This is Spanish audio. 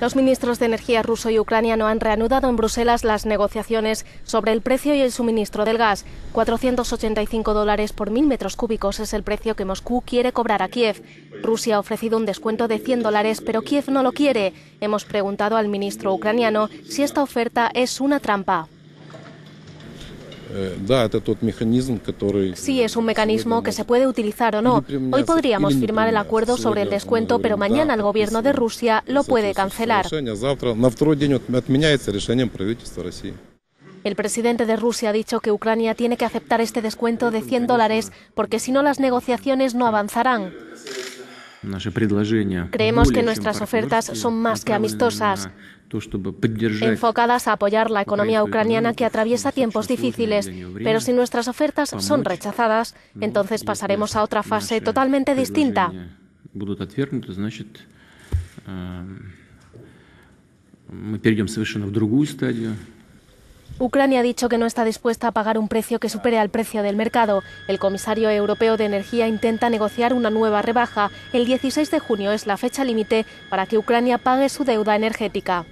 Los ministros de Energía ruso y ucraniano han reanudado en Bruselas las negociaciones sobre el precio y el suministro del gas. 485 dólares por mil metros cúbicos es el precio que Moscú quiere cobrar a Kiev. Rusia ha ofrecido un descuento de 100 dólares, pero Kiev no lo quiere. Hemos preguntado al ministro ucraniano si esta oferta es una trampa. Sí, э, es un mecanismo que se puede utilizar o no. Hoy podríamos firmar el acuerdo sobre el descuento, pero mañana el gobierno de Rusia lo puede cancelar. El presidente de Rusia ha dicho que Ucrania tiene que aceptar este descuento de 100 dólares porque si no las negociaciones no avanzarán. Creemos que nuestras ofertas son más que amistosas, enfocadas a apoyar la economía ucraniana que atraviesa tiempos difíciles, pero si nuestras ofertas son rechazadas, entonces pasaremos a otra fase totalmente distinta. Ucrania ha dicho que no está dispuesta a pagar un precio que supere al precio del mercado. El comisario europeo de energía intenta negociar una nueva rebaja. El 16 de junio es la fecha límite para que Ucrania pague su deuda energética.